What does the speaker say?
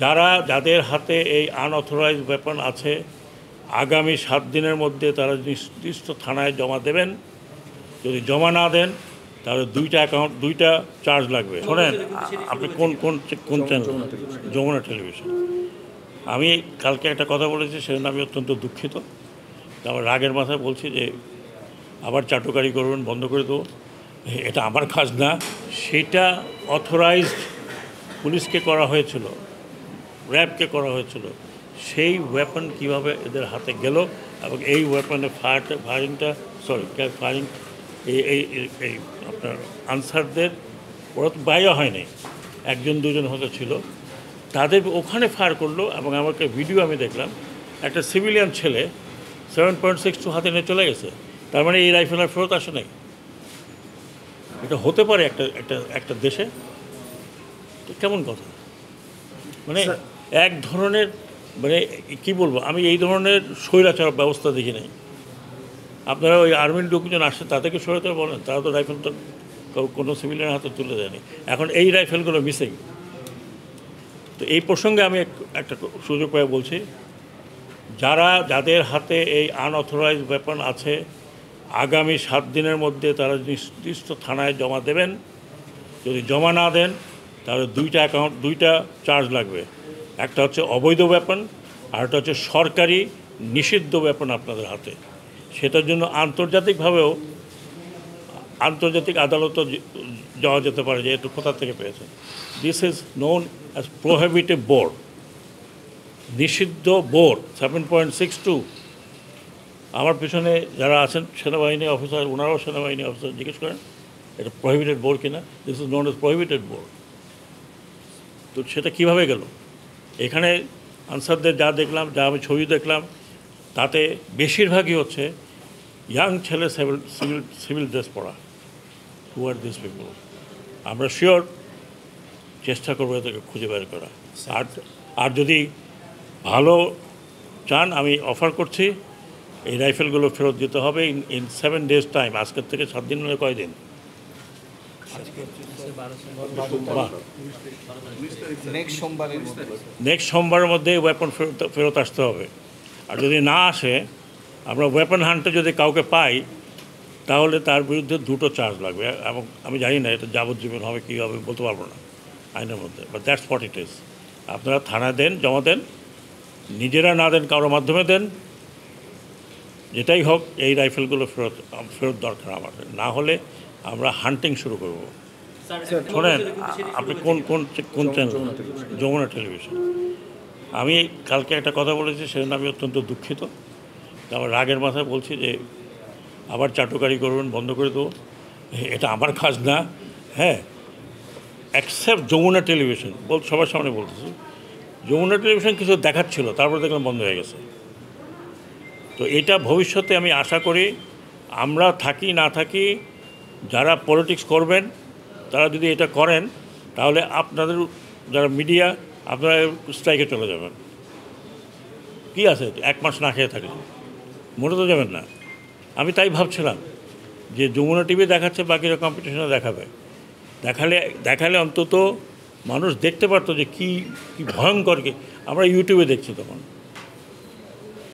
যারা যাদের হাতে এই আনঅথরাইজ ওয়েপন আছে আগামী সাত দিনের মধ্যে তারা নির্দিষ্ট থানায় জমা দেবেন যদি জমা না দেন তাহলে দুইটা অ্যাকাউন্ট দুইটা চার্জ লাগবে শোনেন আপনি কোন কোন কোন চ্যানেল যমুনা টেলিভিশন আমি কালকে একটা কথা বলেছি সেজন্য আমি অত্যন্ত দুঃখিত তারপর রাগের মাথায় বলছি যে আবার চাটুকারি করবেন বন্ধ করে দেবো এটা আমার কাজ না সেটা অথরাইজড পুলিশকে করা হয়েছিল র্যাবকে করা হয়েছিল সেই ওয়েপন কিভাবে এদের হাতে গেল এবং এই ওয়েপনে ফায়ার ফায়ারিংটা সরি ফায়ারিং এই এই এই আপনার আনসারদের ওরা তো বাইরে হয়নি একজন দুজন হতে ছিল তাদের ওখানে ফায়ার করলো এবং আমাকে ভিডিও আমি দেখলাম একটা সিভিলিয়ান ছেলে সেভেন পয়েন্ট সিক্স টু হাতে নিয়ে চলে গেছে তার মানে এই রাইফেল আর ফেরত আসে নাই এটা হতে পারে একটা একটা একটা দেশে কেমন কথা মানে এক ধরনের মানে কি বলবো আমি এই ধরনের স্বৈরাচার ব্যবস্থা দেখি নাই আপনারা ওই আর্মির লোকজন আসছে তাদেরকে স্বৈরাচার বলেন তারা তো তো কোনো সিভিলিয়ান হাতে তুলে দেয়নি এখন এই রাইফেলগুলো মিসিং তো এই প্রসঙ্গে আমি একটা সুযোগ পাই বলছি যারা যাদের হাতে এই আনঅথরাইজড ব্যাপার আছে আগামী সাত দিনের মধ্যে তারা নির্দিষ্ট থানায় জমা দেবেন যদি জমা না দেন তাহলে দুইটা অ্যাকাউন্ট দুইটা চার্জ লাগবে একটা হচ্ছে অবৈধ ব্যাপন আর একটা হচ্ছে সরকারি নিষিদ্ধ ব্যাপন আপনাদের হাতে সেটার জন্য আন্তর্জাতিকভাবেও আন্তর্জাতিক আদালতও যাওয়া যেতে পারে যে এটা কোথা থেকে পেয়েছে this is known as prohibitive board নিষিদ্ধ board seven point six two আমার পিছনে যারা আছেন সেনাবাহিনী অফিসার ওনারাও সেনাবাহিনী অফিসার জিজ্ঞেস করেন এটা প্রহিবিটেড বোর্ড কিনা this is known as prohibited board তো সেটা কীভাবে গেল এখানে আনসারদের যা দেখলাম যা আমি ছবি দেখলাম তাতে বেশিরভাগই হচ্ছে ইয়াং ছেলে সিভিল সিভিল সিভিল ড্রেস পরা হু আর দিস পিপল আমরা শিওর চেষ্টা করবো এদেরকে খুঁজে বের করা আর আর যদি ভালো চান আমি অফার করছি এই রাইফেলগুলো ফেরত দিতে হবে in in seven days time আজকের থেকে সাত দিন নয় কয়দিন নেক্সট সোমবারের মধ্যে ওয়েপন ফেরত ফেরত আসতে হবে আর যদি না আসে আমরা ওয়েপন হান্টে যদি কাউকে পাই তাহলে তার বিরুদ্ধে দুটো চার্জ লাগবে এবং আমি জানি না এটা যাবজ্জীবন হবে কী হবে বলতে পারবো না আইনের মধ্যে বাট দ্যাটস ফট ইট ইজ আপনারা থানা দেন জমা দেন নিজেরা না দেন কারোর মাধ্যমে দেন যেটাই হোক এই রাইফেলগুলো ফেরত ফেরত দরকার আমার না হলে আমরা হান্টিং শুরু করব শোনেন আপনি কোন কোন কোন চ্যানেল যমুনা টেলিভিশন আমি কালকে একটা কথা বলেছি সেজন্য আমি অত্যন্ত দুঃখিত আমার রাগের মাথায় বলছি যে আবার চাটুকারি করবেন বন্ধ করে দেবো এটা আমার কাজ না হ্যাঁ অ্যাকসেপ্ট যমুনা টেলিভিশন বল সবার সামনে বলতেছি যমুনা টেলিভিশন কিছু দেখাচ্ছিল তারপর দেখলাম বন্ধ হয়ে গেছে তো এটা ভবিষ্যতে আমি আশা করি আমরা থাকি না থাকি যারা পলিটিক্স করবেন তারা যদি এটা করেন তাহলে আপনাদের যারা মিডিয়া আপনারা স্ট্রাইকে চলে যাবেন কী আছে এক মাস না খেয়ে থাকলে মনে তো যাবেন না আমি তাই ভাবছিলাম যে যমুনা টিভি দেখাচ্ছে বাকিরা কম্পিটিশনে দেখাবে দেখালে দেখালে অন্তত মানুষ দেখতে পারতো যে কী কী ভয়ঙ্কর আমরা ইউটিউবে দেখছি তখন